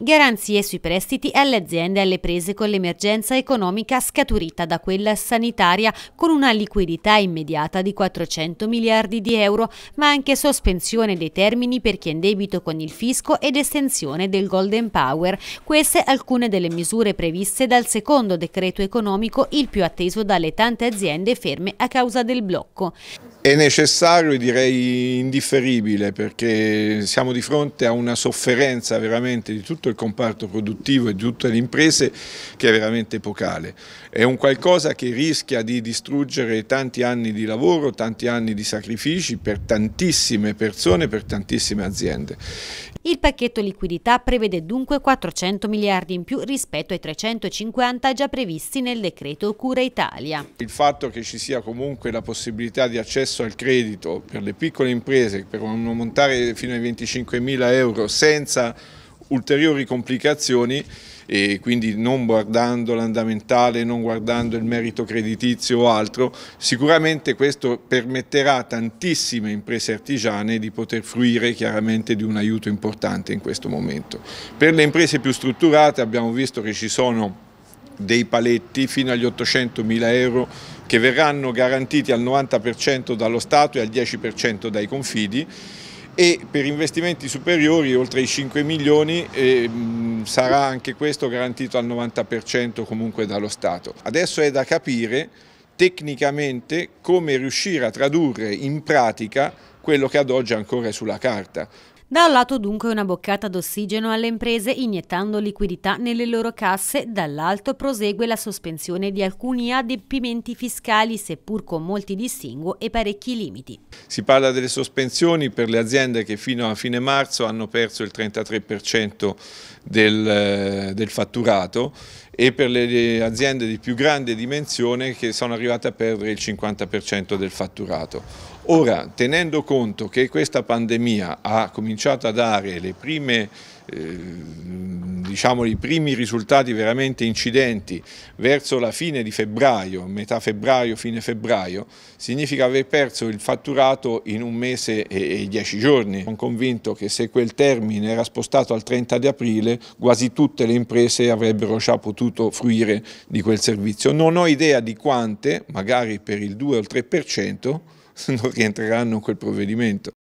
Garanzie sui prestiti alle aziende alle prese con l'emergenza economica scaturita da quella sanitaria con una liquidità immediata di 400 miliardi di euro, ma anche sospensione dei termini per chi è in debito con il fisco ed estensione del Golden Power. Queste alcune delle misure previste dal secondo decreto economico, il più atteso dalle tante aziende ferme a causa del blocco. È necessario e direi indifferibile perché siamo di fronte a una sofferenza veramente di tutto tutto il comparto produttivo e di tutte le imprese che è veramente epocale. È un qualcosa che rischia di distruggere tanti anni di lavoro, tanti anni di sacrifici per tantissime persone, per tantissime aziende. Il pacchetto liquidità prevede dunque 400 miliardi in più rispetto ai 350 già previsti nel decreto Cura Italia. Il fatto che ci sia comunque la possibilità di accesso al credito per le piccole imprese per un montare fino ai 25 mila euro senza ulteriori complicazioni e quindi non guardando l'andamentale, non guardando il merito creditizio o altro, sicuramente questo permetterà a tantissime imprese artigiane di poter fruire chiaramente di un aiuto importante in questo momento. Per le imprese più strutturate abbiamo visto che ci sono dei paletti fino agli 800 mila euro che verranno garantiti al 90% dallo Stato e al 10% dai confidi e per investimenti superiori oltre i 5 milioni eh, sarà anche questo garantito al 90% comunque dallo Stato. Adesso è da capire tecnicamente come riuscire a tradurre in pratica quello che ad oggi ancora è sulla carta. Da un lato dunque una boccata d'ossigeno alle imprese iniettando liquidità nelle loro casse, dall'altro prosegue la sospensione di alcuni adempimenti fiscali, seppur con molti distinguo e parecchi limiti. Si parla delle sospensioni per le aziende che fino a fine marzo hanno perso il 33% del, eh, del fatturato e per le aziende di più grande dimensione che sono arrivate a perdere il 50% del fatturato. Ora, tenendo conto che questa pandemia ha cominciato a dare le prime eh, diciamo, i primi risultati veramente incidenti verso la fine di febbraio, metà febbraio, fine febbraio, significa aver perso il fatturato in un mese e, e dieci giorni. Sono convinto che se quel termine era spostato al 30 di aprile, quasi tutte le imprese avrebbero già potuto fruire di quel servizio. Non ho idea di quante, magari per il 2 o il 3%, non rientreranno in quel provvedimento.